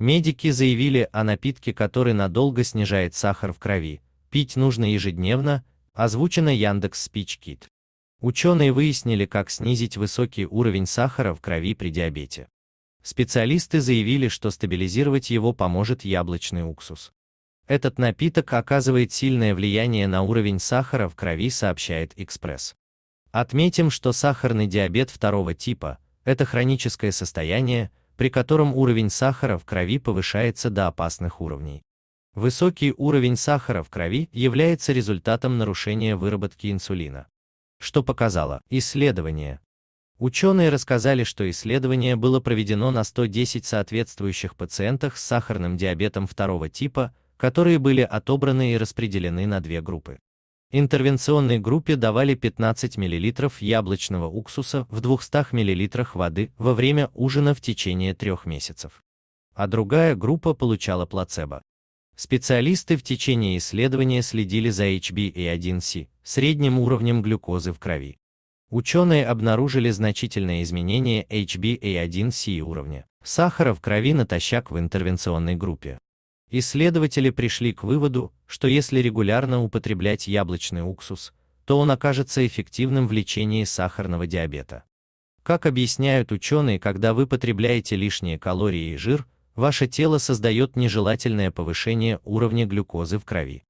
Медики заявили о напитке, который надолго снижает сахар в крови. Пить нужно ежедневно, озвучено Яндекс Спичкит. Ученые выяснили, как снизить высокий уровень сахара в крови при диабете. Специалисты заявили, что стабилизировать его поможет яблочный уксус. Этот напиток оказывает сильное влияние на уровень сахара в крови, сообщает Экспресс. Отметим, что сахарный диабет второго типа – это хроническое состояние, при котором уровень сахара в крови повышается до опасных уровней. Высокий уровень сахара в крови является результатом нарушения выработки инсулина, что показало исследование. Ученые рассказали, что исследование было проведено на 110 соответствующих пациентах с сахарным диабетом второго типа, которые были отобраны и распределены на две группы. Интервенционной группе давали 15 мл яблочного уксуса в 200 мл воды во время ужина в течение трех месяцев. А другая группа получала плацебо. Специалисты в течение исследования следили за HbA1c, средним уровнем глюкозы в крови. Ученые обнаружили значительное изменение HbA1c уровня сахара в крови натощак в интервенционной группе. Исследователи пришли к выводу, что если регулярно употреблять яблочный уксус, то он окажется эффективным в лечении сахарного диабета. Как объясняют ученые, когда вы потребляете лишние калории и жир, ваше тело создает нежелательное повышение уровня глюкозы в крови.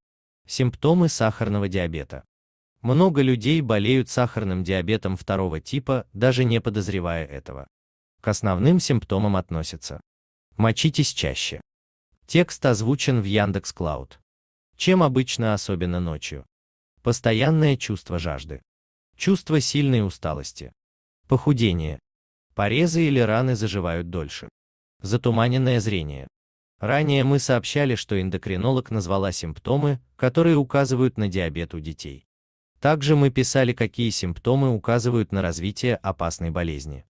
Симптомы сахарного диабета. Много людей болеют сахарным диабетом второго типа, даже не подозревая этого. К основным симптомам относятся. Мочитесь чаще. Текст озвучен в Яндекс Клауд. Чем обычно, особенно ночью? Постоянное чувство жажды. Чувство сильной усталости. Похудение. Порезы или раны заживают дольше. Затуманенное зрение. Ранее мы сообщали, что эндокринолог назвала симптомы, которые указывают на диабет у детей. Также мы писали, какие симптомы указывают на развитие опасной болезни.